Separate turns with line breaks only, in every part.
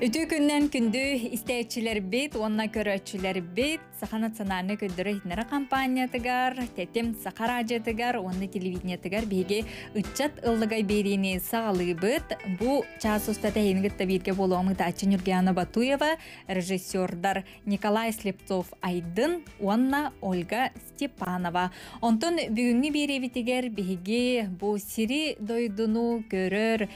Үтү күннен күндү истечилер бит, онна көрөчүлөр бит, сахана сананы көндірі хитнара компания тыгар, тәтем сахара жетигар, онны телевидение тыгар беге үтчат ыллыгай беріне сағалы бит. Бу час ұстата енгітті берге болуамы Тачин Батуева, режиссердар Николай Слепцов Айдын, онна Ольга Степанова. Онтон бүгүнгү бере битігер беге бу сири дойдуну көрөр,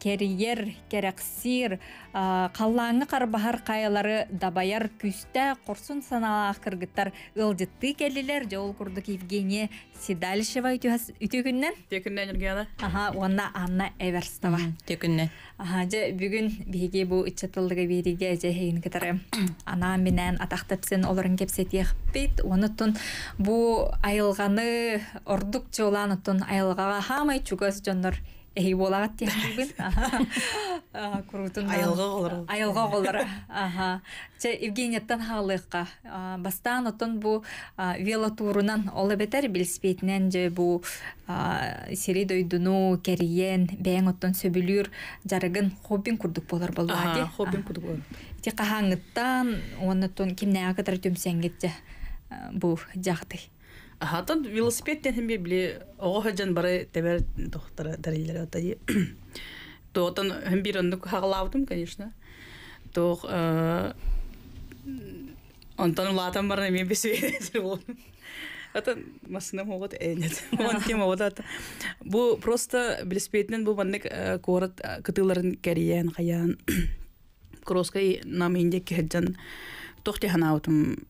кериер, керексир, қаллаңы қарбахар қайылары дабаяр күсті құрсын санала ақырғыттар ылдытты келілер жол курдук евгения седалишева үтөгүннен текүннен үргена аха онна анна эверстова текүннен аха жа бүгін биге бу ичатылдыгы береге же хейін кетере ана менен кепсет олорун Оны бит онутун айылғаны айылғаны жолан жоланутун айылғаға хамай чүгіз жондор эһи буолагат тиэхтибин круто аялга голора аялга голора аха че евгенияттан хаалыыкка бастаан отон бу велотурунан ол эбетер билиспетинен же бу сири дойдуну кериен бээн оттон сөбүлүр жарыгын хоббин курдук болор болбаати хоббин курдук болор ити кахаңыттан онотон кимнэагатар төмсәңгетже бу жактый Хатан велосипед тенхембе
биле огохаджан бары тебер тохтара дарилер отади. То отан хембир онну хаглавдым, конечно. То онтан латан бар мен бесер болдым. Атан масына могот энет. Он кем одат. Бу просто велосипеднен бу бандык корот кытыларын кәриян хаян. Кроскай нам инде кеджан тохте ханаутым.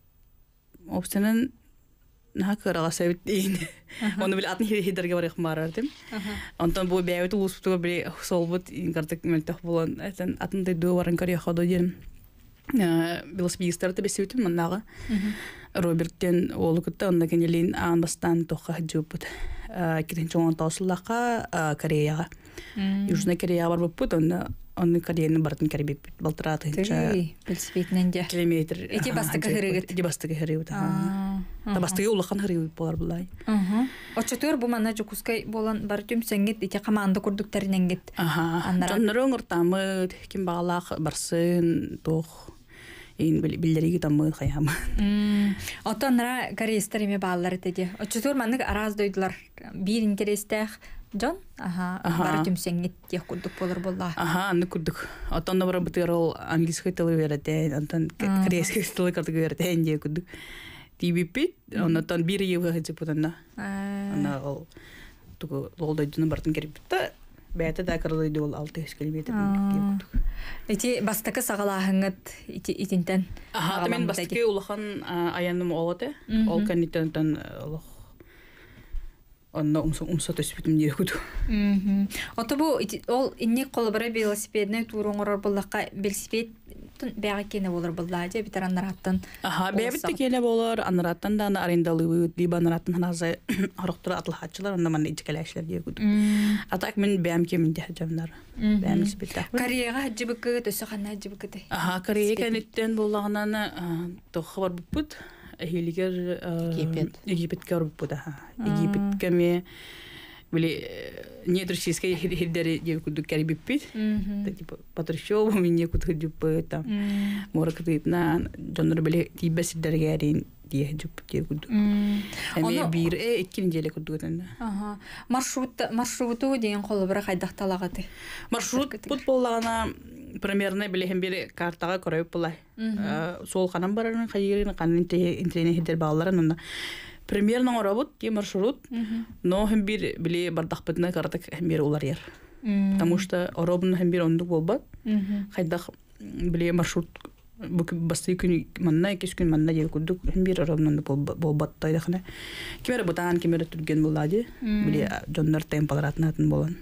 Обсенен наха кырала Оны бил атын хидерге барык барар дим. Онтон бу солбут мөлтөх атындай барын мындагы. Роберттен олу кытта онда кенелин анбастан тоха жупут. он э, чоңон э, Кореяга. Южный Кореяга барып бут, онда онны калиэнин барытын кэрбит балтырат хынча билсбитинен же километр эти бастыгы хырыгыт эти бастыгы хырыгыт та бастыгы улахан хырыгыт болар булай
очотор бу манна жукускай болан бар түм сеңгит ите команда курдуктариненгит жоннору
оңортамыт ким баалаах барсын тох ин билдеригит аммыт хайхам
отонра кореистер эме баалар теди очотор маннык араздойдулар бир интерестех Джон? Ага. Бары түмсеңет тех курдук болар болла. Ага,
аны курдук. Отон добра ол английский тылы верете, э, антон корейский тылы э, курдук. онотон бир э. Ана ол тугу лолдойдуну бартын да ол
Эти бастакы Ага, мен
аяным Ол онно умсото сүпүтүм диэ Ото
отубу ол инник холобара велосипедный туруңорор буллакка велосипед бэга кене болор бұлда же бітер анараттан аха бэбитте
келе болор анараттан да аны арендалыбыт либо анараттан ханаза хороктор атлахатчылар онда мана ичкелешилер диэ куту а так мен бэм кемин дия жамнар бэм велосипедте
кореяга хаджыбыкыт өсө хана хаджыбыкыт аха корея кенеттен буллагынан
бар буппут әһилигер египетке орып бұдаха египетке ме были недрусийская хидери девку карибипит типа патрушев у меня куда там морок ты на джонр были тибе сидергерин дие дюп те куда
эме бир э иккин деле куда тенда ага маршрут маршруту деген қолы бір қайдақталағаты маршрут
футболлағана примерно билиһин бир картаға көрөп булай э, сол канан барарын кайырын канын интене хидер балларын онда примерно оробут ки маршрут но хем бир били бардак бытына картак олар бир улар ер потому что оробун хем бир ондук болба хайдах били маршрут бастай басты күн манна кис күн манна жел курдук бир оромнан бол баттай дахна э. кимер бутан кимер турген булади били жондар темпалар атнатын болан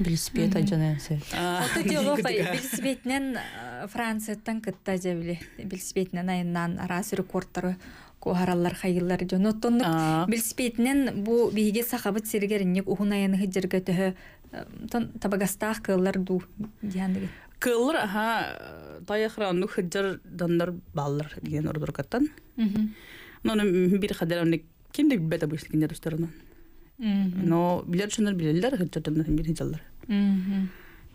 велосипед ажанасы
ата
диалог велосипеднен
э, франциятан кытта же били велосипеднен айынан арасы рекордтары кухараллар хайыллар жон оттонук велосипеднен бу биге сахабыт сергеринник ухунаяны хыджерге төһө э, табагастах кыллар ду диандыгы
кылыр аха э, таяхра ну хеджер дандар баллар диген ордуркаттан но ну бир хадер он кимди бета бу кинде дустарына
но
билер шундар билерлер хеджер дандар бир
хеджерлер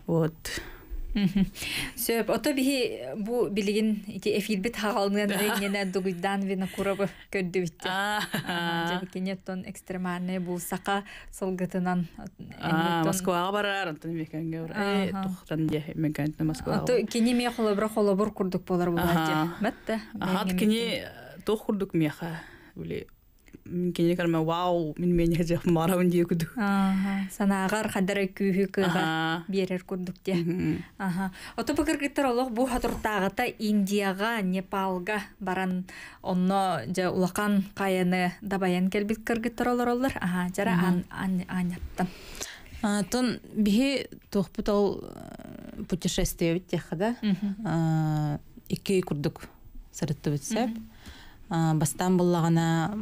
вот Сөп, ота бихи бу билигин ити эфирбит хагалнын эйнене дугуйдан вина курабы көрдү битте. Жабыкене тон экстремальный бу сака солгытынан. Москвага
барар, антын бекенге бар. Э, тухтан же мекантна Москвага. Ото
кини ме холобра холобур курдук болар булар же. Матта. Ахат
кини тух курдук меха. Ули мен кене карма вау мен мен хеже марам дие куду
санагар хадар күхү кыга берер курдук те аха ото пикир киттер олох бу хатуртагыта индияга непалга баран онно же улакан каяны дабаян келбит кыргыттар олор олор аха жара ан аняттан
Тон бихи тохпут ол э, путешествие бит техада. Икки курдук сырытты бит Бастан буллагана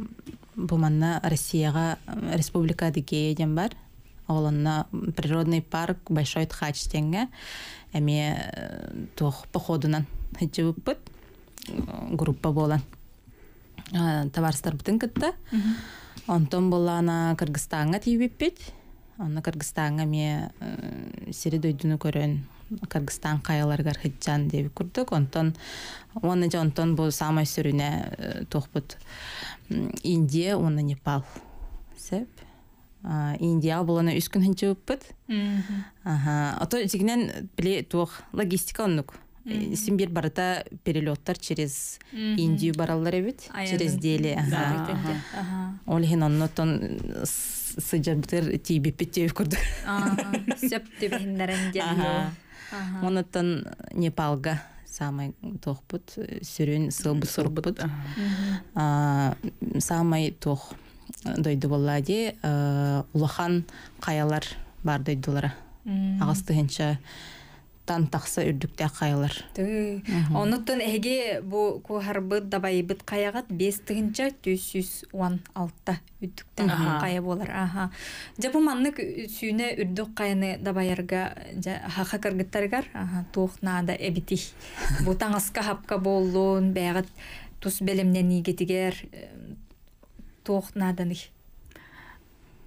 буманна Россияға республика дике бар Олынна природный парк большой тхач теңе эми тох походунан жыбыппыт группа болан товарстар бутын кытта онтон ана кыргызстанга тийбеппит онна кыргызстанга ме э, сири дойдуну көрөн кыргызстан каяларгар хыджан деп курдук онтон оны же онтон бу э, индия уну непал сеп индия булана үс күн ото логистика оннук э, симбир барата перелеттар через индию бараллар эбит через дели олхин оннотон э, онытын непалга самый тох пут э, сюрен сылбы сурбут самый тох э, дойду боллади э, улахан каялар бар дойдулара
хенча
тан тақса үрдүктә қайылар.
Онуттан эге бу кухарбыт дабайбыт каягат 5 тыгынча 416 үрдүктә кая болар. Аха. Жапу маннык сүйне үрдүк каяны дабайарга хаха кыргыттаргар. Аха, эбити. Бу таңаска хапка боллун, бәгат тус белемнен игетигер э, туухнадан их.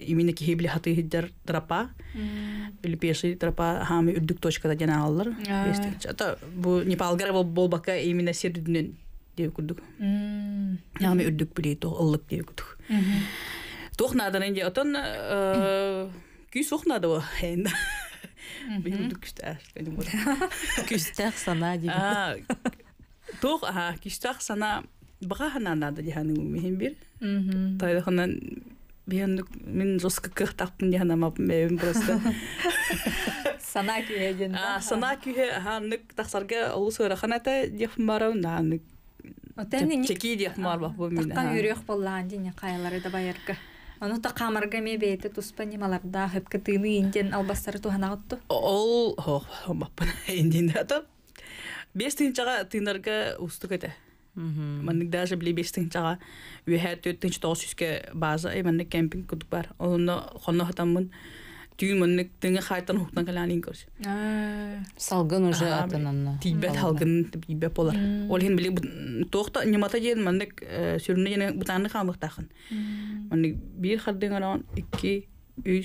именно хаты хиддер тропа үлпеши тропа хами үрдүк точкада жана аллар это бу бол бака именно сердүнөн деп күрдүк хами үрдүк билей ыллык деп күрдүк тохнадан энди отон күй сохнады бу энди күстәк сана деген тох а күстәк сана бага хананады диханы мехин бир
тайдаханан
мен мен жестко кых таппын дия намаппын бэбин просто
сана күйе ден а сана күйе
ага нык тахсарга олу сырахан ата диэхпин барау на нык чеки диэхпин барбах бу мен тахкан үрөх
боллаан дине кайлары да байырга Ону та камарга ме бейте туспа немаларда хөпкө тыыны инден албастары туханагытту. Ол
хо хомаппын инден ата. Беш тыынчага тыынарга устук эте маннык даже билибестин чага үһэ төттүн база и маннык кемпинг кудук бар онно хонно хатаммын түйүн тыңы хайтан хуктан калаанин көрс
э.
салгын уже атананна ол билик тохта э, бир хардын аран 2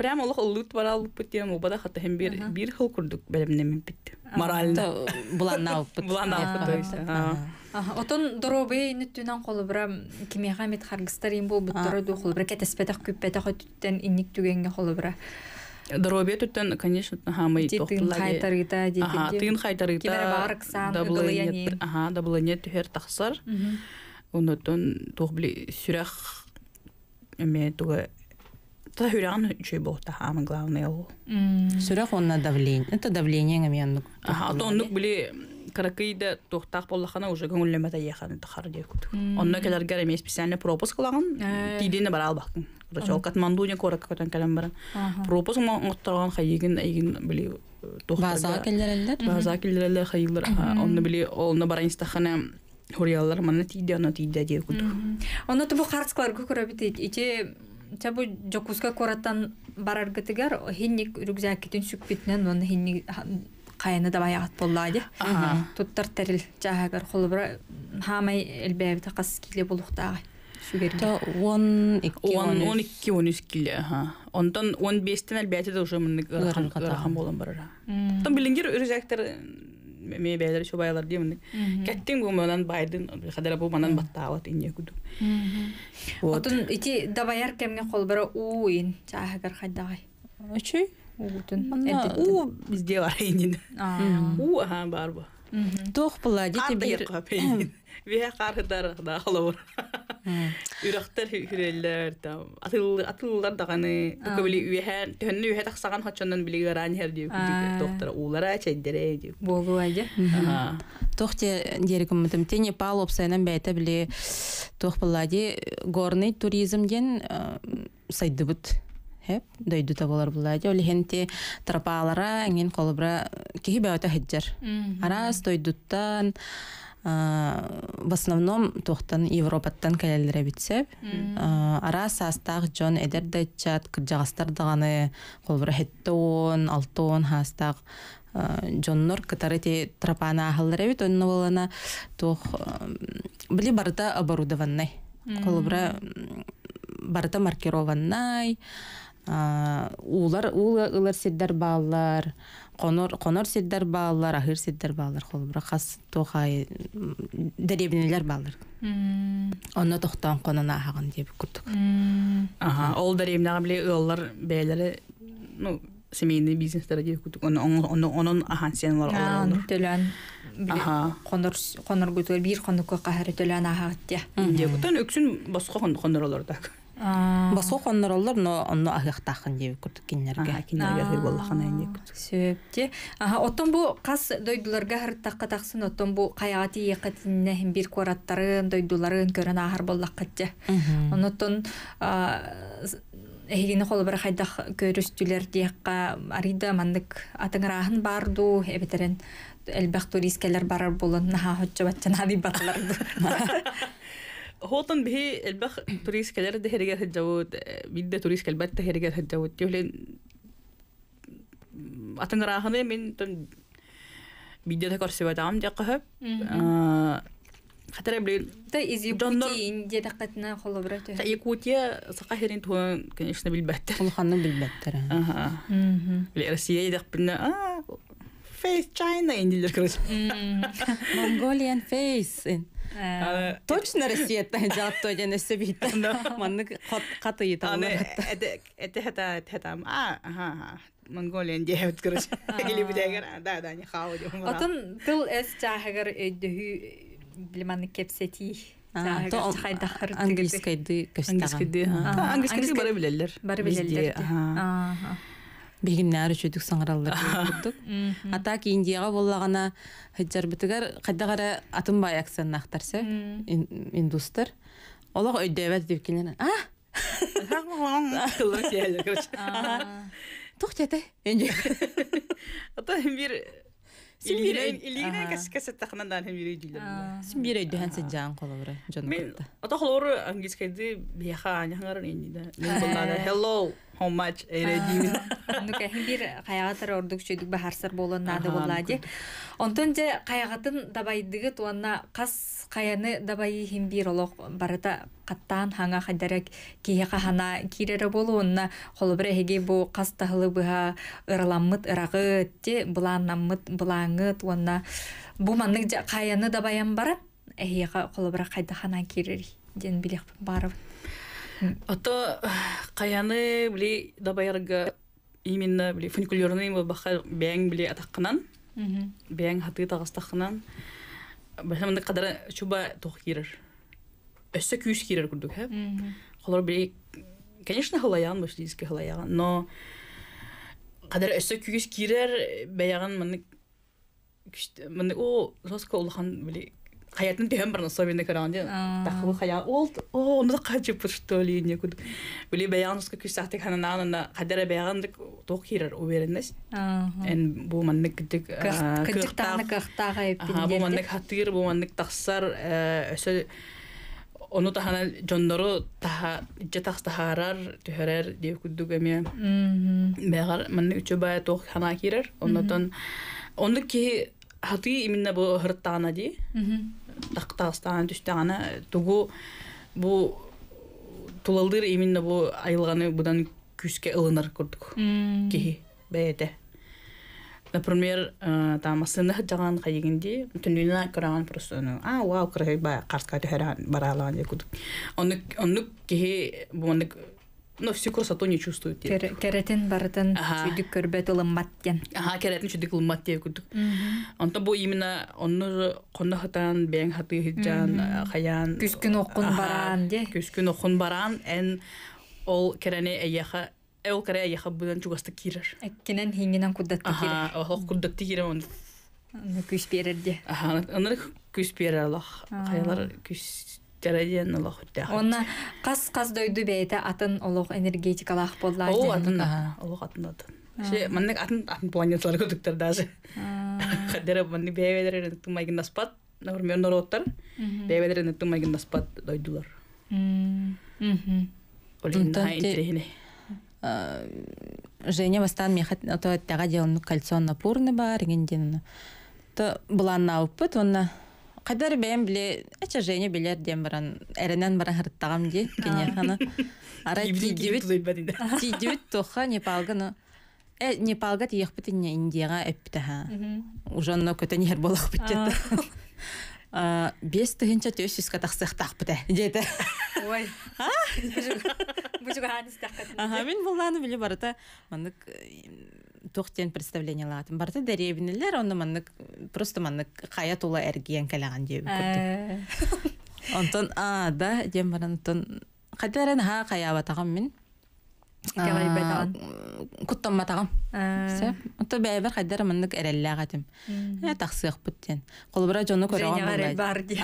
прямо олох оллут бара путем тем обада хатта хем бир бир хыл курдук белемне мен бит. Морально. Буланна алып.
Буланна алып. Отон доробы нүттүнөн колу бара кимега мет харгыстар ин болбут дору ду колу бара кетеспетак күппетак өттөн инник түгенге колу бара.
Доробе түттен, конечно, хамы тохтула. Хайтар гита диген. Ага, тын хайтар гита. Кибер барыксан, гылыяни. Ага, даблыне түһер тахсар. Онотон тох бли сүрэх эме туга Тахюрян чуй бохта хамы главный ол.
Сүрәк
онна давление. Это давление гамьяннук. Ага, то оннук били каракыйда тохтах боллахана уже көңүллеме таяхан тахар деп кут. Онна келер гәр эмес специальный пропуск кылаган. Э. Тидене барал бактым. Рачол Катмандуне корак көтөн келем бара. Пропуск мо оттаган хайыгын айгын били э, тохтар. База
келдерелдер. База
келдерелдер хайыллар. Онны били олны бара инстахана Хуриялар мана тиде, ана тиде
деп кут. Онна тубу харцклар көкөрөбит ите чабу жокуска кораттан кетигер хинник рюкзакитин сүкпитнен он хинни кайны да баягат боллади. Туттар терил жаагар холбра хамай элбебите кас киле он он он
икки он үч киле ха. Онтон он бестен уже мен болон ме бәйләр шо байлар димен. Кәттин бу менен байдын хәдәр бу менен батталат инне күдү. Отын
ити дабаяр кемне кол бара уин чагыр хаддагай. Өчү? Утын. У
бизде бар инин. У аха бар бу.
Тох була дите
бир. Веха қарыдар да қалауыр. Э. Үрақтар хүрелер, атылылар дағаны, э. көбілі үйәһән, төнні үйәһә тақсаған хатшаннан білі ғаран хер э. дейік, доктора, улара чәйдері дейік.
Болу әді. Тохте дерігім мүтім, тене пал опсайнан бәйті білі тоқпылады, горный туризмден сайды бұд. Хеп, дойду табалар булады. Ол хенте трапалара, аңен қолыбра кихи бәуті хеджер. Арас дойдуттан, в основном тохтан европаттан кэлэллере битсеп ара саастаах джон эдердачат кырдьаҕастар даганы холбура хеттоон алтоон хастаах джоннор кытары те тропана ахаллере бит онно болана тох били барыта оборудованный холбура барыта маркированный уулар ул ылар сирдер бааллар конор конор сиддер балалар ахир сиддер балалар хол бра хас тохай дәребинеләр балалар онна тохтан конона ахаган дип
күрдүк ол дәребинеләр бле оллар бәйләре ну семейный бизнестер дип күрдүк онон онон онон
төлән аха конор конор бүтүр бир конор кохар төлән ахат дип күрдүк
өксүн басқа конор
Басо
қоннороллар, но онно ағықтақын
деп күрдік кеннерге. Кеннерге хүй боллақын әйін деп
Сөпте. Оттон бу қас дойдуларға таққа тақсын, оттон бұ қаяғаты еқетінне бір қораттарын, дойдуларын көрін ағыр боллақ қатты. Оттон Эхигини холу бір хайдах көрістілер дейқа арида мандык атыңырағын барду, әбетерен әлбәқ туристкелер барар болын, наға хөтчі бәтчен ады батыларды.
هو طن به البخ توريس كدار ده رجال هتجود بيدا توريس كالبات ده رجال هتجود تقولين أتن راهنة من تن بيدا ده كرسي بدعم دي قهب
آه،
خاطر بلي
تا إزي بوتي اندي دقتنا خلا برات تا
يكوتيا سقاهر انتو كان يشنا بالبتر خلا خلنا بالبتر اها الارسيه يدق بنا اه فيس تشاينا إن
دي لكرس مونغوليان فيس
Э, Точно Россия та жаап той ден эсе бит. Манны каты ита. Аны эде эде хата тедам. А, ха ха. Монголиян дия өткөрөш. бидегер. Да, да, не хау ди. Атын
тыл эс чагыр эде хү билманны кепсети. А, тол хайда хэр тэгэ. Англискэ
ди
кэстэган. Англискэ бигиннәр үчүдүк саңараллар буттук ата кийиндиага боллагана хыджарбытыгар кайдагара атынбай индустар олог өйдөбөт деп келер а
тохтете ата бир Мен
hello,
how much
эреди нука хибир каягатар ордук чөйдүк бахарсар болоннаады буллади онтон же каягатын дабайдыгы туанна кас каяны дабайы бир олох барата каттаан хаңа хайдарак кие кахана кирере холо холобре хеге бу кас тахылы быха ыраламмыт ырагы те булааннаммыт булаңы туанна бу маннык каяны дабаян холо эхиега холобра хана кирери ден билех барып
Ото каяны били дабайарга именно біле фуникулерный был бахар бәң біле атаққынан. Бәң хаты тағыстаққынан бәсімінді қадары чуба тоқ керір. Өссі күйіс керір күрдік, хәп. Қолар біле конечно, бұл бөшлейске хылаян, но қадары өссі күйіс керір, бәяғын мұны, күшті мұны о, соска олыған біле хаятын тем бар особенно көрөн ден хая ол о ну качып что ли не куд были баянска кисахты ханана на хирер эн бу маннык кыктага ону тахана жондору таха эме маннык үчө бая хана хирер оннотон онду ки хаты тактагыстаган түштаганы тугу бу тулалдыр именно бу айылганы будан күске ылынар көрдүк кихи бээте например э, там асына жаган кайгинди түнүнө просто а вау но всю красоту не чувствуют.
Кэрэтин бардын чүдүк көрбөт улмат экен. Ага, кэрэтин чүдүк улмат экен. Мм.
Онто бу именно онну конно хатан бен хаты хиджан хаян. Күскүн оқын баран же? Күскүн оқын баран ән ол кэрэне эяха эл кэрэ эяха булган
чугасты кирер. Эккенен хингинен куддат кирер.
Ага, ол куддат кирер он.
Күс берди.
Ага, онро күс берди. Хаялар күс жарайын олох дах. оны
кас кас дойду бейте атын олох энергетикалах болла О атын олох атын атын.
Ше маннык атын атын планеталар көтүктөр даже. Хадера манны бейвелер тумайгын наспат, например, нороттар. Бейвелер тумайгын наспат дойдулар.
Женя бастан мехат то тага делну кольцо напурны бар, гендин. То была наупыт, онна Қайдар бәйім біле, әчі жайне білер дем баран, әрінен баран ғырттағам де, кене қаны. Ара тейдебіт, тейдебіт тоққа ә, Непалға тейек бітіне Индияға әппіті ға. Ұжанна көтен ер болақ бітті. Бес түгінші төс тақсық тақ Ой, мен біле тохтен представление ла Барты барды деревнелер онда просто манык кая тула эргиен келеган деп көрдүк
э.
онтон а да дем баран тон ха кая батагам мин,
кевай бета
куттам батагам э. се онто бай бер кадер манык эрелле гатым э таксыр путтен кол бара жону көрөгөн болду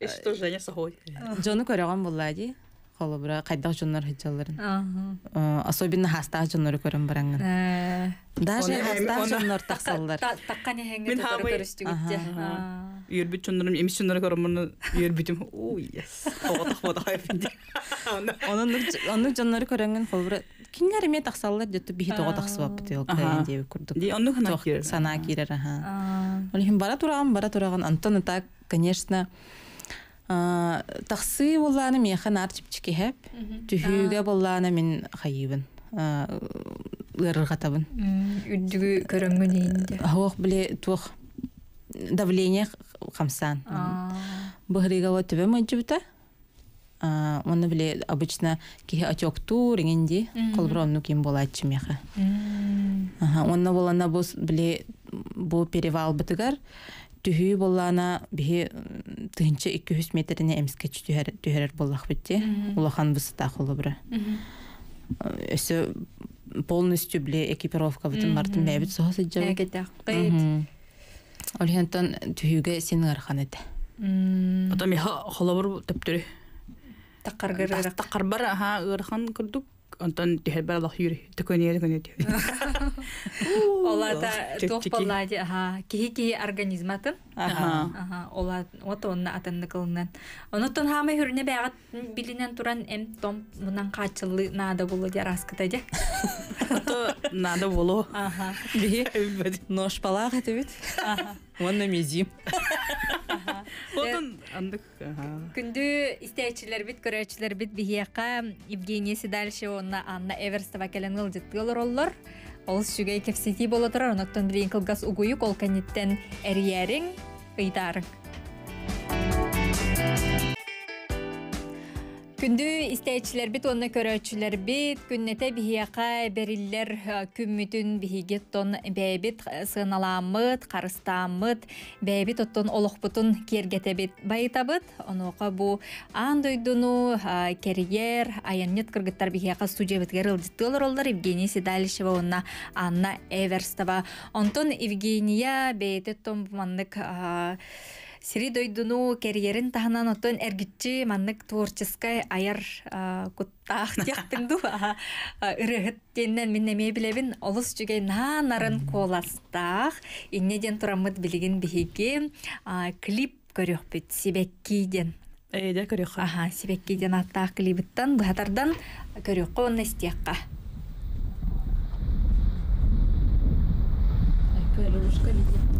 эч то жаня сагой
жону көрөгөн болду холобура кайдах жоннор хыджаларын э, особенно хастах жоннору көрөн бараңган
э.
даже хастах жоннор
таксаллар таккан эһеңе мен хамы көрүстүгүтте үйөрбүт жоннорум эмис
көрөнгөн холбура кингер эме бихи деп бара бара так конечно Э, мен булланы механ артипчики хэп түһүүгэ мен қайыбын хайыбын э, ыргатабын үддүгү көрөмүн ийинде хох э, биле туох давление хамсан быхрига вот тебе мыджыбыта оны биле обычно кихе отек тур иңинди кем ким болатчы меха оны болана бос биле бұл перевал бытыгар түһү боллана биһи тыынча икки хүс метрине эмискеч битти полностью экипировка мартын бэбит олхентон
миха
холобур төптүрү онтон тихэ балах юри тэкэнэри гэнэ ди. Ола та топполади
аха кихи организм атын. Аха. Аха. Ола ото онна атын кылнан. Онтон хамы хүрне бага билинен туран эм том мунан качылы нада болу дяраска та ди.
Ото нада болу. Аха. Би нош палах этэ
бит. Аха.
он на мези
күндү истечилер бит көрөчүлөр бит бияка евгения седальшева онна анна эверстова келен ылжытты олороллор ол сүгей кепсети боло турар оноттон билейин кылгас угуюк ол кенниттен эрияриң ыйтаарың Күндү истәчләр бит онна көрәчләр бит күннәтә биһиәқа бериллер күммүтүн биһиге тон бәйбит э, сыналамыт карыстамыт, бәйбит оттон олық бутын бит байтабыт онуға бу андойдуну карьер аянет кыргыттар биһиәқа студия бит керел олдар, Евгения оллар Евгений Сидальшева онна Анна Эверстова Антон Евгения бәйтә тон Сири дойдуну керьерин таханан оттон эргитчи маннык творческай аяр куттаах тяхтын ду ырыхыт мен неме билебин олус жүгей нанарын коластаах иннеден тураммыт билигин биһиги клип көрөхпүт сибеккиден Эйде көрөх. Аха, сибеккиден аттаах клибиттан бахатардан көрөх кон истекка. Ай, көрөшкө видео.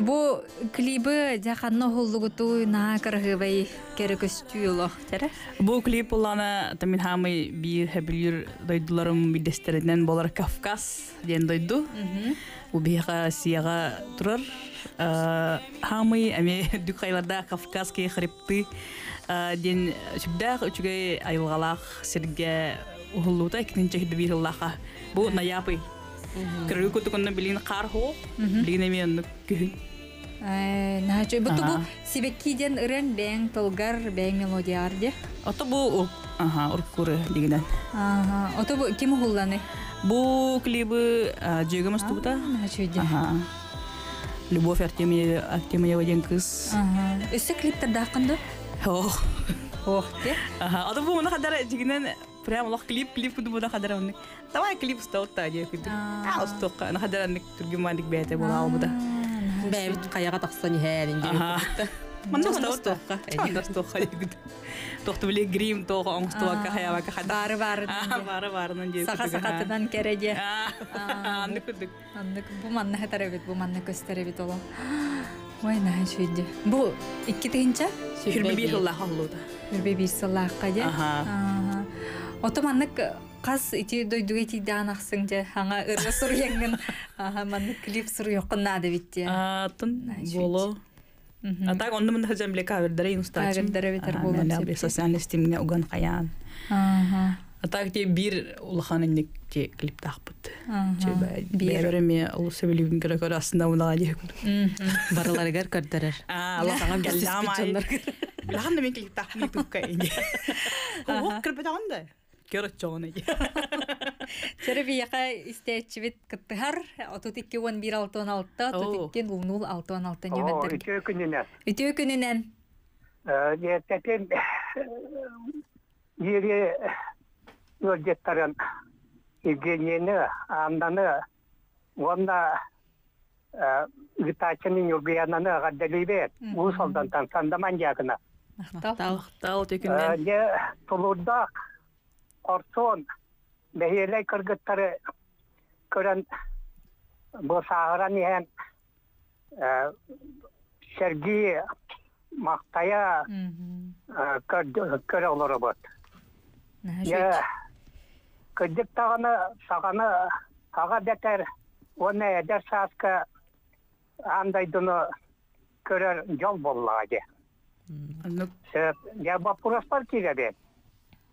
Бу клибы жаханно холлугуту на кыргыбай керекөстүйло тере.
Бу клип улана тамин хамы бир хабилир дойдуларым бидестерден болар Кавказ ден дойду. У бияга сияга турар. Э, хамы ами айларда Кавказский хрипты э, ден сүбдәк үчүгәй айылгалак сирге улута икенче бир лаха. Бу наяпы. Кыргы кутукунна билин кар хо. Билин эми күһүн.
Наачу. Бу тубу сибеккиден ырен бэң толгар мелодия мелодияр де.
Ото бу ага уркуры дигиден.
Ага. Ото бу ким хулланы? Бу
клибы жөгөмөс тубута. Ага. Любовь Артемьева Артемьева кыз.
Ага. Өсө клиптер
дакынды. Ох. Ох те. Ага. Ото бу мына кадар дигиден прям лох клип клип күдү буда кадар Давай клип стаутта дие күдү. А ана на кадар анник тургумандык бете була буда. бәбит қаяға тақса не һәр инде. Мана тоқта. Мана тоқта. Тоқты біле грим, тоқ оңсты вака хая вака Бары бар. Бары бар Саха сақатдан
кереде. Аны Бу манна хатар бу манна Ой, на Бу 2 дегенчә? Сүрбе бир Аллаһ 21 Сүрбе бир салақ қаде. Аха. қас ити дойдуг ити данахсың же аңа ыры сургенген аха ман клип сургёкна да битти атын тон
боло а так онда мында хажам лека вердере инстач вердере битер боло ле социальный стимне уган каян аха а так те бир индек те клип тахпыт че береме ол сөйлеген керек арасында уна дек баралар гар көрдерер а лаханга гелдама лаханга мен клип тахмый тукка инде
Ох, кірпі тағында көрөтчөгөнэ Червияка истечивит отут икки бир отут онда
ортон бәйелей кыргыттары көрән бұл сағыран иһән Сергей мақтая көрі олары бұд. Күдік тағаны, сағаны, таға дәтер, оны әдер сасқа андай дұны көрер жол болла әде. Сөп, бар бапурастар кейләбен.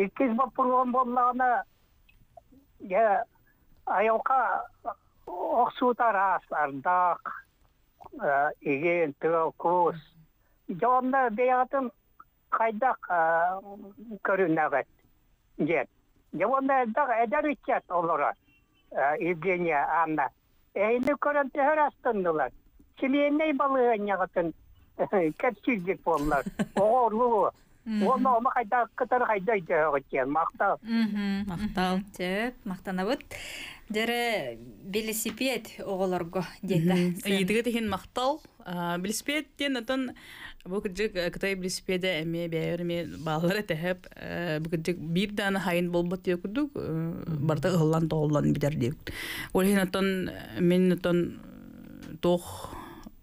еккез болып болған болғаны иә аяуқа оқсутар аслардақ иген түгел курс жоғында беятын қайдақ көрінәгәт дер жоғында дак эдер ичет олары евгения анна әйні көрін тәһәр астындылар чилиенней балығын яғатын кәпсіздік болылар оғорлуы оны оны қайда кытары қайда кеткен мақтал
мақтал деп мақтанабыт дере велосипед оголорго дейді ыйдыгы деген мақтау велосипедтен ден отон
бүкүджик э, кытай велосипеди эми бээр эми балалар тэхэп э, бүкүджик бир даны хайын болбот деп күрдүк э, барда ыллан тооллан бидер деп ол отон мен отон тоқ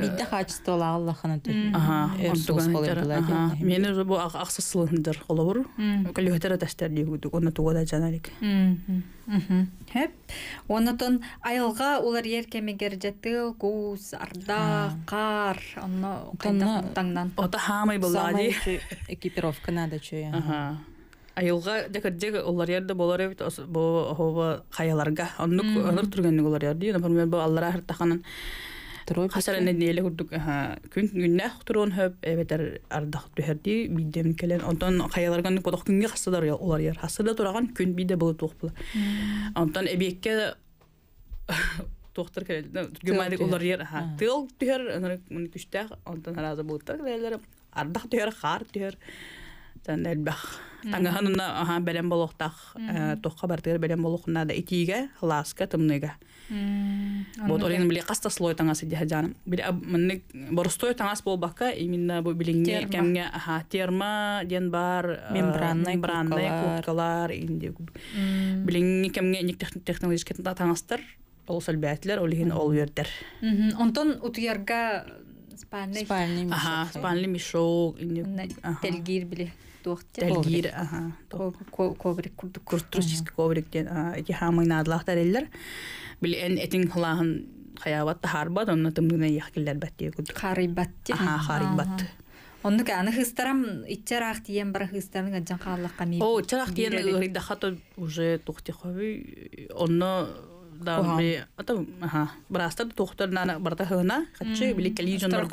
Бидде качество лағалла хана түр. Мені бұл ақсыз сылындыр қолабыр. Көлігітері тәстер дейгуді, оны туғада жаналик.
Хэп. Онытын айылға олар ер кемегер жетіл, көз, арда, қар, оны қайдақ таңнан. Ота хамай бұлла дей.
Экипировка надо чөй. Айылға дәкірдегі олар ерді болар еді, бұл хова қаяларға. Онық тұргеннік олар ерді. Например, бұл аллара тақанын Хасаранны дәле хурдук ха күн гүнне хутрун хөп эветер ардык төһерди бидем келен ондан хаяларга нык бодох хасадар я олар яр хасада күн бидә булу тук була ондан эбекке тохтар келе гүмәдик олар яр тыл аны хар тан элбах таңаһынына аһа бәлем болохтах тохка бартыр бәлем болохна да итиге ласка тымныга вот олин биле каста слой таңас дихадан биле мен борстой таңас болбакка именно бу билинге кемге аха терма ден бар мембранный мембранный кубкалар инде билинге кемге ник технологик таңастар ол сәлбәтләр олин ол бердер
онтон утуярга спальный спальный ага спальный мешок телгир били телгир
коврик коврик ден эти хамы били О, уже тухти дами ата аха браста тохтор нана барта хына хатчы били коллижонлар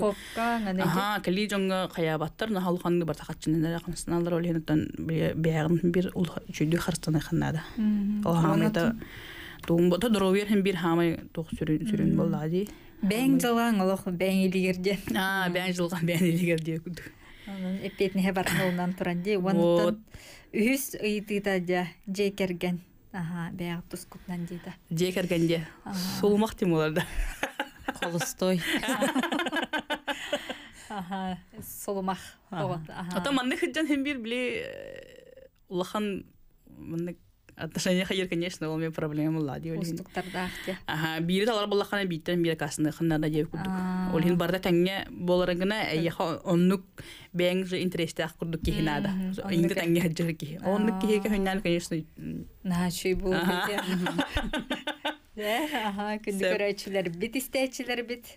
аха коллижонга каябаттар на халханны барта хатчын нара кымсыналар олендан бягын бир ул жүдү харстаны хынада
охамыта
туумбота дровер хем бир хамай тох сүрүн сүрүн боллади
бәң жылган олох бәң илигерде а бәң жылган бен
илигерде күдү
эппетне хабар холнан туран ди уаннан үһүс ыйтыта жа жекерген Аха, бәяқ тұскутнан дейді.
Де кәргенде. Солмақ дейм оларда. Қолыстой.
Аха, солмақ. Ата манны
хыджан хем бир били э, улахан манны отношениях егер конечно ол мен проблема лады ол аха бири талар хыннарда жеп курдук ол барда таңге боларыгына эйяха оннук бәң же интересте ак курдук кихинада инде таңге хаджыр кихи оннук конечно
на чуй күндүгөр өчүлөр бит истечилер бит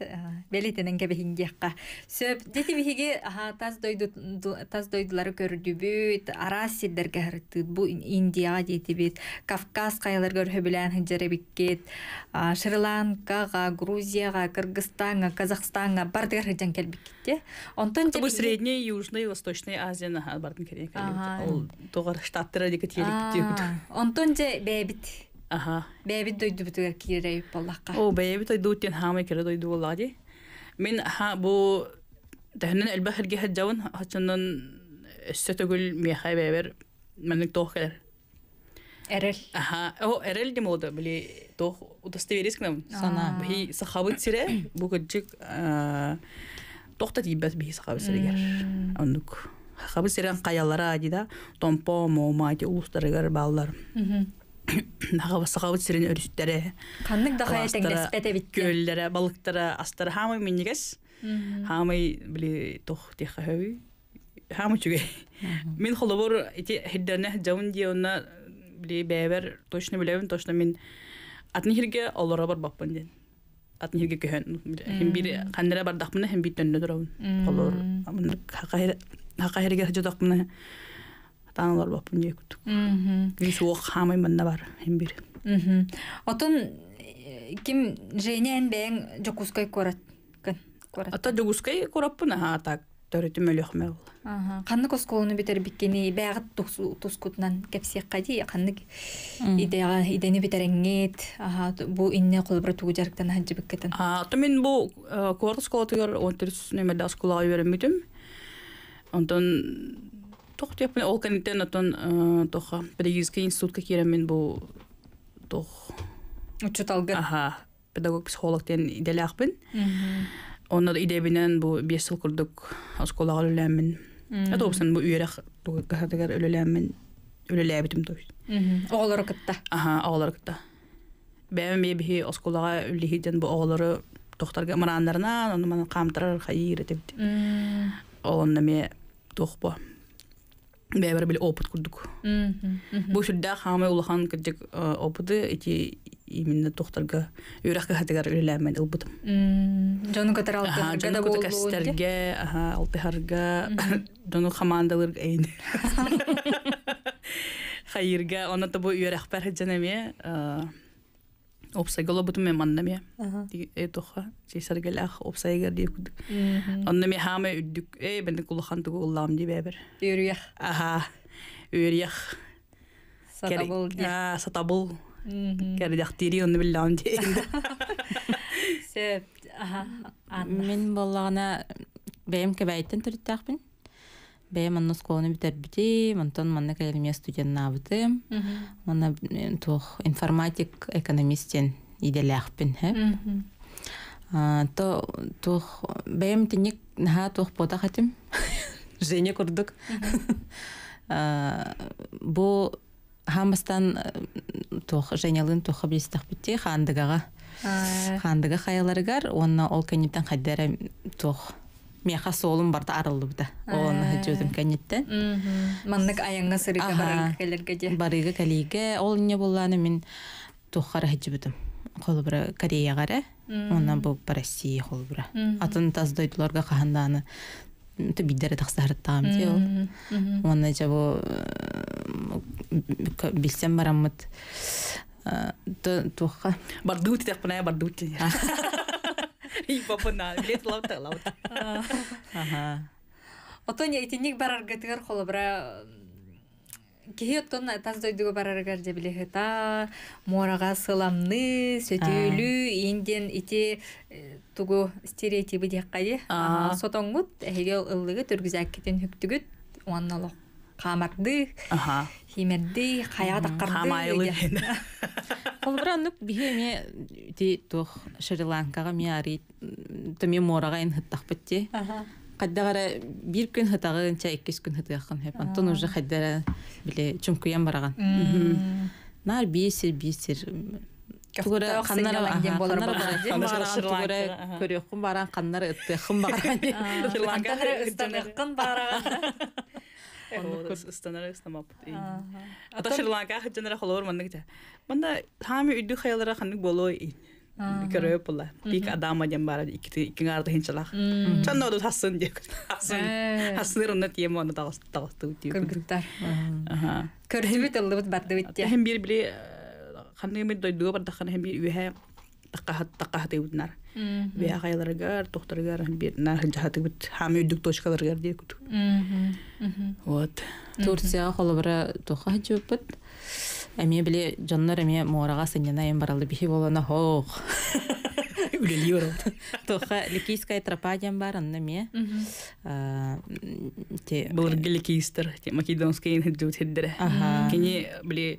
белетенен кебе қа. сөп дети бихиги таз дойдулары көрдүбүт арас сирдерге бу Индия дейтибит кавказ кайалар шри ланкага грузияга кыргызстанга казахстанга бардыгар хыджан келбиккитте онтон
бу средняя южная восточная азияны бардын керек ол тогар
онтон же
Аха. Бәйби тойду бүтүгәр
кирәй баллаҡҡа.
О, бәйби тойду үтен һәм кирәй тойду булады. Мин ха бу тәһнән әлбәхәргә һәҗәвен хаҗаннан өссә түгел мәхәй Аха, о, әрел дим ул тох удостоверис Сана. Бәй сахабы тирә, бу көтчек, тох та тибәс бәй сахабы сирәгәр. Аннук. Хабы сирән каялары ади да, томпо, наға басағабыт сирен өрүттәре каннык даха этеңдеспете бит көлләре балыктары астары хамы миннигес хамы били тох теха хөви хамы чуге мин холобор ити хиддәне жаун диона били бәбер точно билевин точно мин атын хирге олора бар баппын ден атын хирге көһөн хим бир кандыра бар дахмына хим бит төннө дөрөн холор хакайр хакайрге жодакмына таан олбоппун
жекүт күүс уок хамай манна бар эмбир отон э, ким женен бен жокускай корат ата жогускай кораппын аа так төрүтүм өлөхмө бул каннык осколуну битер биккени бээгыт тускутунан кепсиякка дии каннык идени битереңет бу инне кулбура тугу жарыктан хаджыбыккетен ата
мен бу э, куорт осколотугар он төрт нөмерде оскулага жиберембитим онтон Тохтеп мен ол контент атон тоха бер юзке институтка керем мен бу тох учет ага педагог психолог ден идеях бен онда иде бинен бу бесел курдук школага үлем мен атобсан бу үйрек тоо кадагар үлем мен үлелеп битем тоо оолор кетта ага оолор кетта бем ме би школага үлехиден бу оолору тохтарга мараннарна аны мен камтырар хайир деп ди оонда ме Тохпа, бәйбір бір опыт көрдік. Бұл шүрдә хамы улахан кәдек опыты эти именно тохтарга үрәккә хәтәгәр үләмен ылбытым.
Жону алты
аха, алты харга, оны табу үрәк опсайгала бутуме маннаме этоха сесаргалах опсайгар диекудук аннаме хама үддүк э бенде кулахан тугу уллам дибебер үрүях аха үрүях сатабыл а сатабыл кердяхтири онны биллам ди
сеп аха мен боллагана бэм кебайтын турдахпын бе манна скоону битербити мантон манна кэлемия студентнаабыты манна туох информатик экономистен иделяхпин хэ то туох бэм тинник наха туох пота хатим жене курдук бу хамастан тох женялын туох хабистахбити хандыгага хандыга хаяларыгар онна ол кенитен хаддера тох олым солым арылды арылыбыта оон ә. жөөдүн кенеттен
маннык аянга сырыга
барыга келерге де. барыга ол не мен тухара хеджибитим холбура кореягара онан бу россия холбура атын таздойтуларга қаһанданы то биддере тахсарыттагам
ол ибабына билет лавта лавта
ага отон этинник бараргатыгар холобра кихи оттон тас дойдуга бараргар же билехита морага сыламны сөтүүлү инден ити э, тугу стереотиби дияккади сотоңгут эхиге ыллыгы түргүзэккитин хүктүгүт уанналок қамарды химерди қаяға таққарды Олбыр аннук бихе ме
ти тох Шри-Ланкаға ме ин бир күн хытагы инча иккис күн хыты хеп. Антон уже каддара биле чумкуян бараган. Нар бисер
баран
ыстанары самап
ата
шриланкаах дженера холор маннык те манда хами үйдү хаялара ханнык болой ин көрөй була бик адама дем бара икиң арда хинчалах чанно ду хасын дек хасын хасын рунна тем оны тагыс тагысту ди көргүттар аха
көрдүбүт ылдыбыт бардыбыт те
Бияхайларгар, тохтаргар, нархаджахатыгбит, хамы үддік точкаларгар дей
мм
Вот. Турцияға
тоқа Әме біле жаннар әме мораға сәнена баралды бихи болана хоқ. тропа бар,
ме.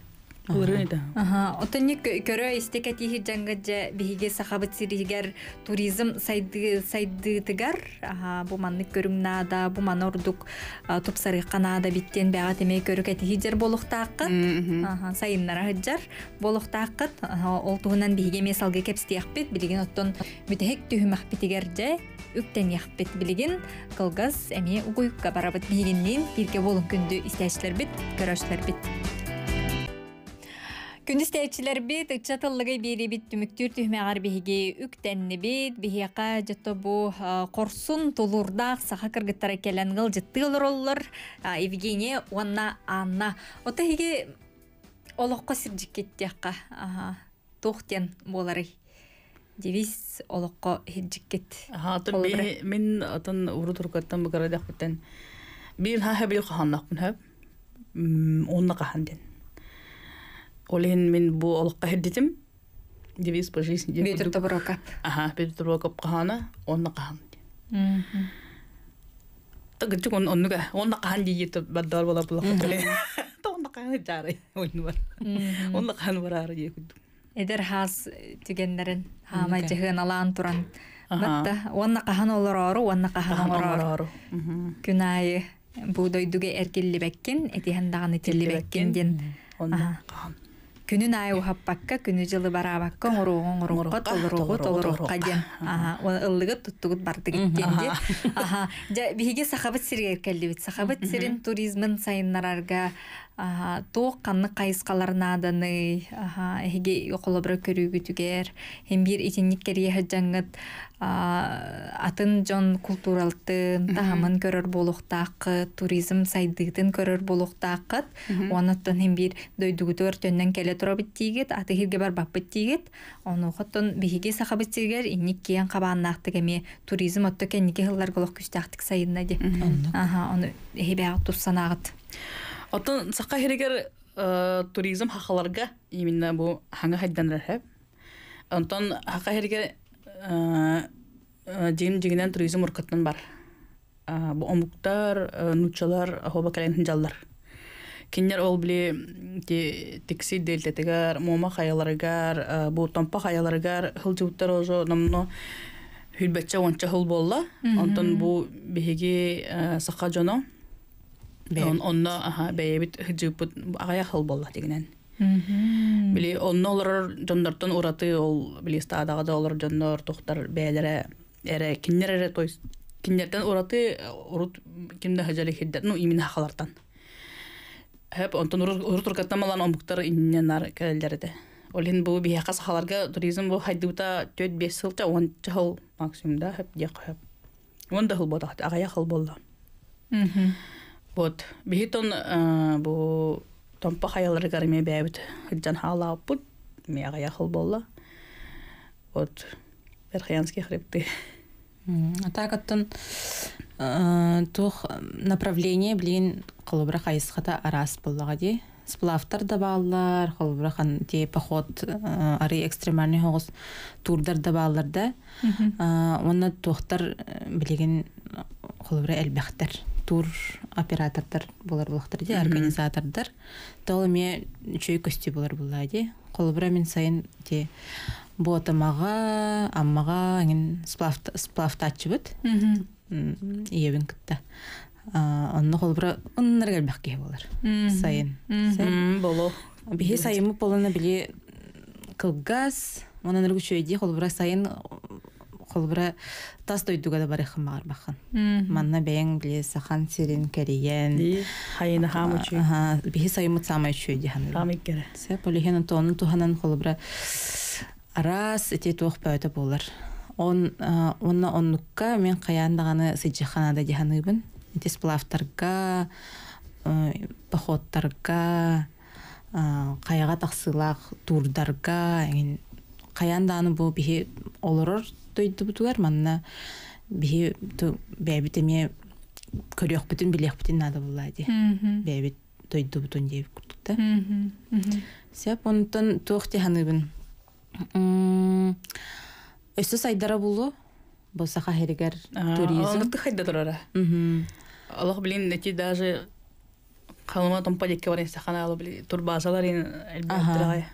Отынник көрі істек әтихі жаңғыджа біхіге сақабыт сирігер туризм сайдытыгар бұл маннық көріңнада, бұл ман ордық тұпсарық қанада біттен бәға теме көрік әтихі жер болықтаққыт сайыннара жар болықтаққыт ол туғынан біхіге месалғы кепстияқпет білген оттон бүтәхек түйімақ бітігер жа үктен яқпет білген қылғыз әме ұғойыққа барабыт бігеннен ерге болын күнді істәшілер біт, көрәшілер біт. Күнүс тәчиләр бит, чатыллыгы бери бит түмүктүр түхмә гарбиһиге үктәнне бит, бихиякка жетто бу корсун тулурдак саха кыргыттар келен гыл жеттылыр Евгения Уанна Анна. Ота хиге олоққа сиржик кеттиякка. Аха. Тохтен болары. Девиз олоққа хиджик кет. Аха, тон
мен атан уру туркаттан бу карадак битен. Бир ха хабил ханнак мен хаб. Онна каханден олен мен бу олыққа хердитим девиз по жизни деп бетер тоброкап аха бетер тоброкап кахана онна кахан тагычук он оннуга онна кахан дии баддар бола була кутуле онны кахан жары онну бар онна кахан барары дии күдүк
эдер хас түгеннерин хамай жыгын алаан туран батта онна кахан олор ору онна кахан ору күнайы буудойдуге эркиллибеккин этиһандаган итиллибеккин ден онны кахан күнүн ай ухаппакка күнү жылы бараабакка оңоругоң оругка толоругу толорукка диэн ыллыгыт туттугут бардыгиттенди аха жа биһиге сахабыт келдибит сахабыт сирин туризмын сайыннарарга канны кайыскаларына қайысқаларынааданы эхиге оқолобро көрүүгүтүгер хем бир итинник керие хаджаңыт атын жон культуралтын таһамын көрөр болуктааккыт туризм сайдыытын көрөр болуктааккыт оноттон хем бир дойдугуту өртөндөн келе туробит тиигит бар хирге барбаппыт тиигит онуоттон бихиги сахабыт тигер инник киен кабааннаактык эми туризм отто кенники хыллар голох күстаактык сайынна ди оны эбеагыт туссанаагыт
отон сака хиригер э, туризм хахаларга именно бу хаңа хайданрахэ онтон хака хиригер дин дигинен туризм уркаттан бар омуктар нучалар хоба кален хинжаллар киннер ол біле ти тикси делтетегар мома хаяларыгар бу томпа хаяларыгар хылжыбыттар ожо намно хүлбетче онча хыл болла онтон бу биһиги сака жоно онно аха бэйебит хылжыбыт агая хыл болла дигинен Били онны олар жондортон ураты ол били стадаға да олар жондор тухтар бәлере эре киндер эре то есть киндерден ураты э, урут кимде хажали хиддер ну именно халартан. Хеп онтон урут уркаттамалан омбуктар инненар кәлдерде. Олин бу бияка сахаларга туризм бу хайдута 4-5 сылта 10 жыл максимумда хеп дек хеп. Онда хыл бодахты, агая хыл болды. Вот. Бихитон э, бу томпа хаялары гарме бәбит хылжан хала оппут ме ага яхыл болла вот верхоянский хребты а так оттон э, тух
направление блин кылыбра хайысхата арас боллаға де сплавтар да бааллар холбура қан те поход э, ары экстремальный хоғыз турдар да бааллар да э, оны тохтар білеген холбура элбехтер тур оператордар болар булактыр де, организатордар тол эме чөй көстү болар була ди колбура мен сайын те аммаға, аммага аңин сплафтачыбыт иебин кытта онно колбура оннар келбек кей болар сайын боло бихи сайымы полуна били кылгас онан ругучөйди колбура сайын холбура тас тойдуга да бары хымар бахан манна бәйәң биле сахан сирин кәриен хайына хам үчү аха бихи сайымыт сама үчү дихан хам иккере се полихен туханан холбура арас эти тох пәйтә булар он онна оннукка мен каяндаганы сыжыханада диханыбын тез плавтарга походтарга каяга тахсылак турдарга каян дааны бу бихи то бутугар тугар манна бе то бебите ме көрөк бүтүн билек бүтүн нада булла беби то итеп тун деп кутта сеп онтон тох ти ханыбын эсе сайдара булу болса ха хергер туризм онды
хайда турара Аллах блин эти даже Халама там падеке варин сахана алу тур турбазалар ин эльбе аттырагай.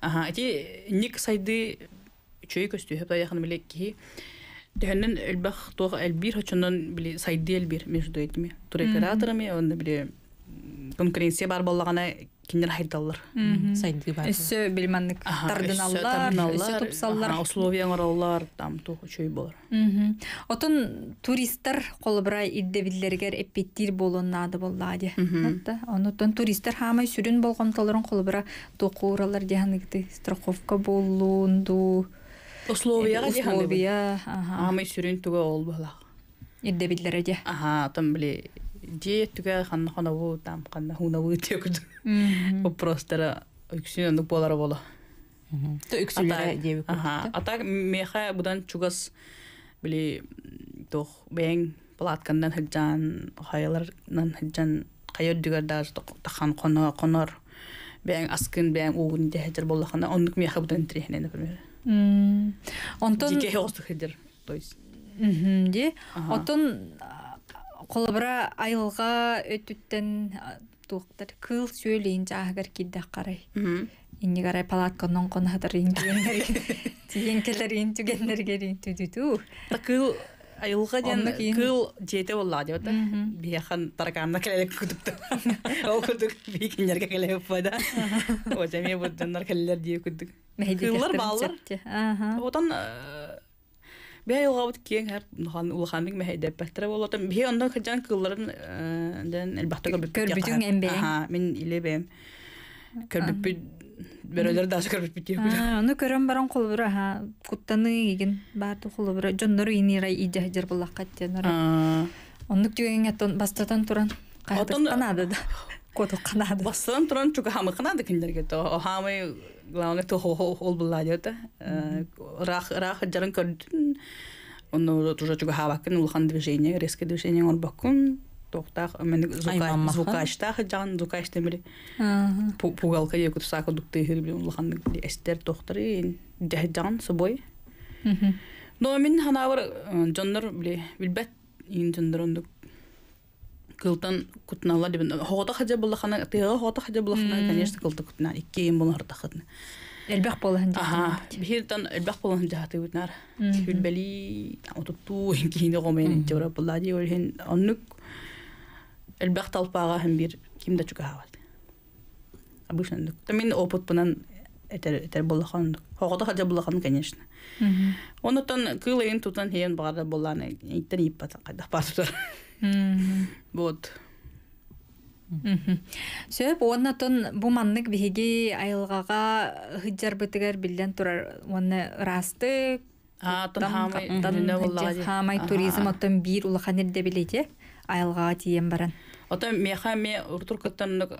Ага, эти ник сайды үчөй көстүһүп таяхан биле кихи дөһөннөн элбах туох элбир хочондон биле сайды элбир между этими туроператорами онда биле конкуренция бар боллагана кимдер хайдалар сайды бар өссө билманнык тардыналлар тупсаллар условияң там туох үчөй болар
отун туристтер колбура эпитир эппеттир болоннаады боллаади онутон туристтер хамай сүрүн болгомтолорун колбура токууралар дияныгты страховка болуунду Условияға де ханы бия. Аха. Амы
сүрін туга ол бала. Ирде битлере де. Аха, там бли де туга ханна хана бу там ханна хуна бу те күд. үксүн ну болар бола. То үксүлере де. Аха. Ата меха будан чугас бли тох бен платкандан хаджан хаялардан хаджан кайыр дүгәр даж тахан қонор бәң аскын бәң угын дәһәтер боллахана оннук мияха будан трехне например
онтон
дике
остухидер то есть де отон колобра айылга өтүттен туктар кыл сөйлейин жаагар кидде карай инни карай палатканын конатар ингендер тигенкелер интүгендерге интүдүтү кыл айылга ден кыл жете болла деп та
бияхан тараканна келелек күтүптү ол күтүк бикинерге келеп бада ожаме будданнар келелер диеп күтүк
Кыллар балар. Ага. Одан
э, Бәй ялға бұт кейін әр ұлған ұлған бүйін мәхей дәп бәттірі болады. Бәй ондан қыржан күлларын э, дән әлбақты көрбіп бүйін. Көрбіп бүйін мен үлі бәйім. Көрбіп бүйін. Бәр өлер дәсі көрбіп бүйін. Оны Оны да. главное то ол булла дета э, рах рах жарын көрдүн ону тоже чуга хавакын улхан движение резкое движение он бакун тоқтақ мен звукаштах жан звукаш темри пугалка я кутса ко дукты хир блин лахан эстер тохтри дэ жан собой но мен ханавар э, жоннор бли билбет ин жондор ондук кылтын кутналар дибен хогота хаджа булахана тыга хогота хаджа булахана конечно кылты кутна иккейин булар тахатны элбах болаһын аха биртан элбах болаһын жаһаты бутнар хүлбели отутту кине гомен жора буллади олхен оннук элбах талпага хем бир кимде чукават обычно дук тамин опыт пынан этер этер булахан хогода хаджа булахан конечно онотон кылын тутан хен бара буланы иттен иппат кайда пасудар
Mm-hmm. Вот. Mm-hmm. Сөп онна тон бу маннык биһиги айылгага хыджар бытыгар билден турар оны расты хамай туризм оттон бир улахан ирде билете айылгага тиен баран
отон меха ме уртур кыттан э,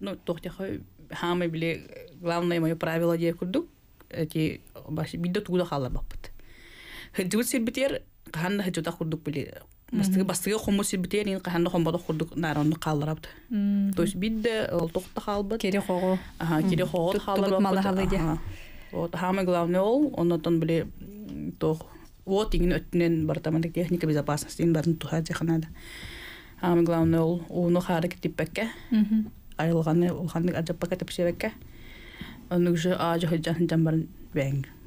ну тохтеха хамай биле главное мое правило дие курдук эти бидде тугуда хала баппыт хыджыбыт сирбитер ханна хыджута курдук биле бастыгы бастыгы хомо сибите нин каханда хомбодох курдук наронну калдырабыт то есть бидде олтукта халбыт кере хого аха кере хого халбыт малахалыде вот хамы главное ол онотон биле тох вот иген өттүнөн бартаманда техника безопасности ин барын туха жаханада хамы главное ол уну хары бекке айылганы улхандык ажаппака тепшебекке онугже ажы хыджан жамбарын бәңге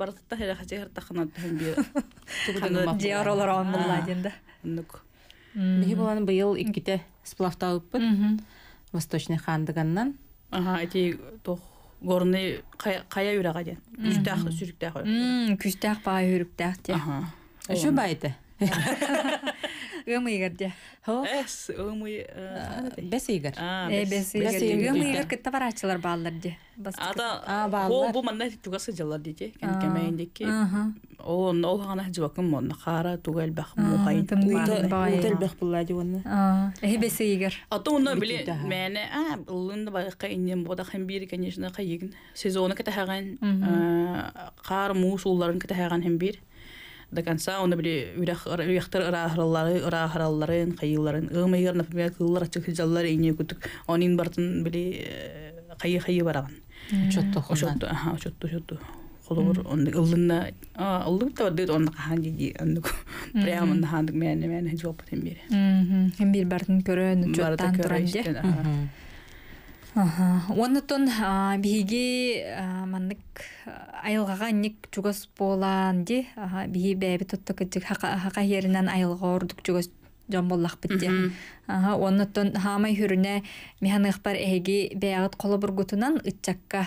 барытта хәле хәсе һәр таханат һәм диаралар нук
быел сплавта восточный хандыганнан
ага эти тох горны кая юрага
ымыйгар эс ымый бес игер бес игер ымыйгар кытта барачылар баалар де
ата ол бу манна тугасы жалар дете кен кемейндеки он ол гана жуакын мон хара тугал бах мухай тугал бах ата а бода хем бир конечно кайгын сезоны ката хаган кар мусулларын до конца оны били үйрәхтер ырахыраллары ырахыралларын кайылларын ымыйыр например кыллар чыхыжаллар ине күтүк онин бартын били кайы э, кайы бараган учетту учетту аха учетту учетту холобур онды ыллына а ыллык та дед онда кахан диди онды прямо на хандык мен мен жоп тем бери
хм бир бартын көрөн учеттан туран же Оннутун биһиги маннык айылғаға анник чугас болан ди бәбі бээби тутта хақа хақа херинен айылға ордук жүгіс жон боллах битти. Оннутун хамай хүрүнэ механыхпар эһиги қолы колобургутунан ұтчаққа.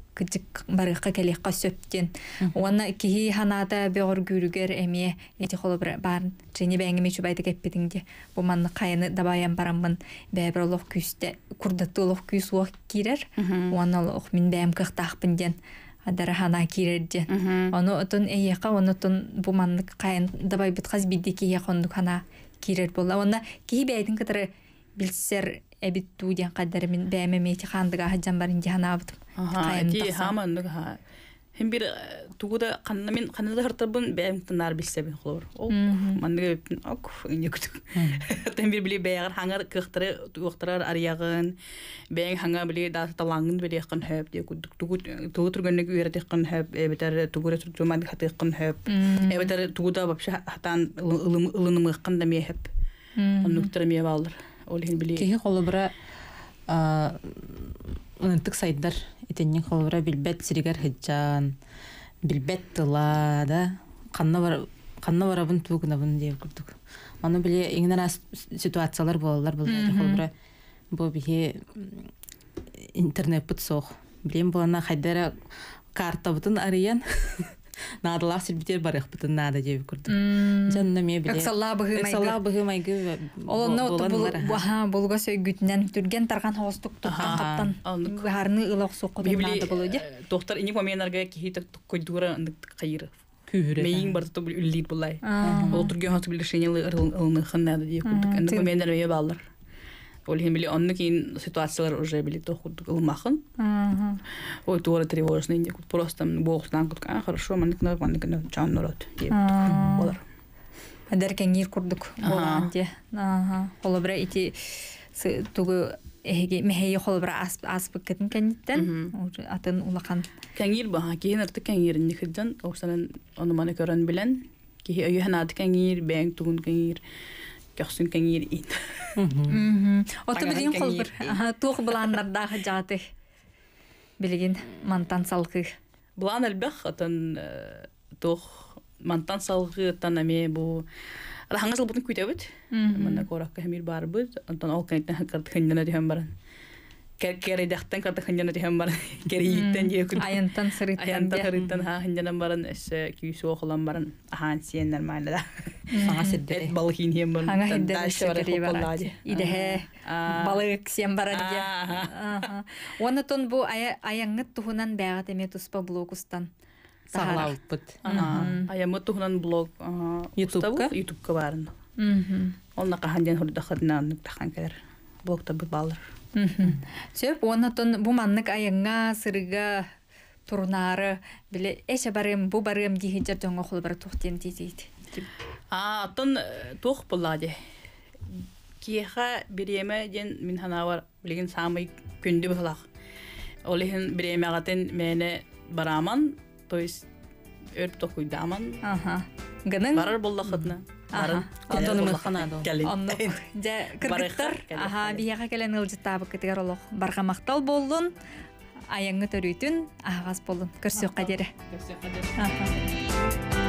кыдык барыхка келекка сөптен уаны кихи ханата бегор гүрүгер эми эти холобр барын жени бәңгеме чубайды кеппетиңде бу манны кайыны дабаян бараммын бәбір олох күйсте курдатты олох күйс уох кирер оны олох мен бәм кыхтахпын ден адара хана кирер ден ону отун эйека ону отун бу манны кайын дабай бытқаз хана кирер болла оны кихи бәйдің кытары билсер эбит туу диэн кадар мин каддары мен бээмемейти хаандыгаа хаджан барын диханаабытым хаама хаманнык
ха хем бир э, тугуда канна мен канада хартабын бээмтынаар билсебин холор
ол манныга
ок күтүк тем бир били бээгар хаңар кыхтары туактарар арыягын бээн хаңа били дааталаңын били кын хөп ди күдүк тугу тугу тургөннүк үйрөтүк кын хөп эбетер тугура туртуман хатык кын хөп эбетер тугуда вообще хатан ылынымыкын да мехеп
онуктар
мебалдыр олхин били кеһи холобра ынтык сайдар
итеннин холобра билбет сиригер хиджан билбет тыла да канна бар канна барабын тугнабын деп курдук аны биле иңнара ситуациялар болалар бул холобра бу бихи интернет пытсох билем булана хайдара карта бутын арыян надо ласер битер барах бутын надо деп көрдүм жанна ме биле эксалла быгы майгы эксалла быгы майгы был
ага, был гасой сөйгүтнен турген тарган хостук туттан каптан гарны илок сокко надо было де
доктор не ини ки кихитек туккой дура кайыр мейин бар туту үллит булай ол түрген хостук решение ылны надо деп көрдүк аны поменар ме баллар. Ольга били онны кин ситуациялар уже били то худ гылмахын. Ой, туры тревожный инде куд просто боғыстан кут а, хорошо, маны кинар, маны кинар, чан нород,
еп, болар. кен ир курдук болан де. Ола бра ити тугу эхеге мэхэй хол бра аспы кэдн кэнниттен,
атын улакан. Кен ир баха, кейн арты кен ир инде хэджан, оғсанын оны маны көрэн белән. кейхи өйхэн ады кен ир, бэнг тугун көхсүн кеңир
ин. Оты бидин холбур. Тух буланнарда жаты. Билигин мантан салгы. Булан албах атын тух
мантан салгы танаме бу Рахаңыз лбутын күйтәбет. Мен коракка хәмир барбыз. Антон ол кәнтен хаккат хәннәне дигән баран керейдахтан кардах ханжана бар керейиттен жекүн аянтан сырыттан аянтан ха ахан нормально да эт бар аңа хиддере сирери бар идехе балык бар
тон бу туспа блокустан
аямы блог ютубка ютубка барын ол блогта
Сөп, оны тон бұманнык айыңа, сырыға, турнары, біле, әші барым, бұ барым дейін жерден оқыл бір тұқтен дейді.
А, тон э, тұқ болады. Киеха біреме ден мен ханавар білген самый күнді бұлақ. Олығын біреме ағатын мәне бараман, то есть өрттө хуйдаман.
Ага. Гэнэн барар болла
хатна. Ага. Кэнэн мы хана до. Келин.
Дэ кыргыттар. Ага, бияга келен ул жетта бу кетер Барга мактал булдын. Аяңы төрүйтүн агас болдун. Көрсөк кадери.
Көрсөк кадери. Ага.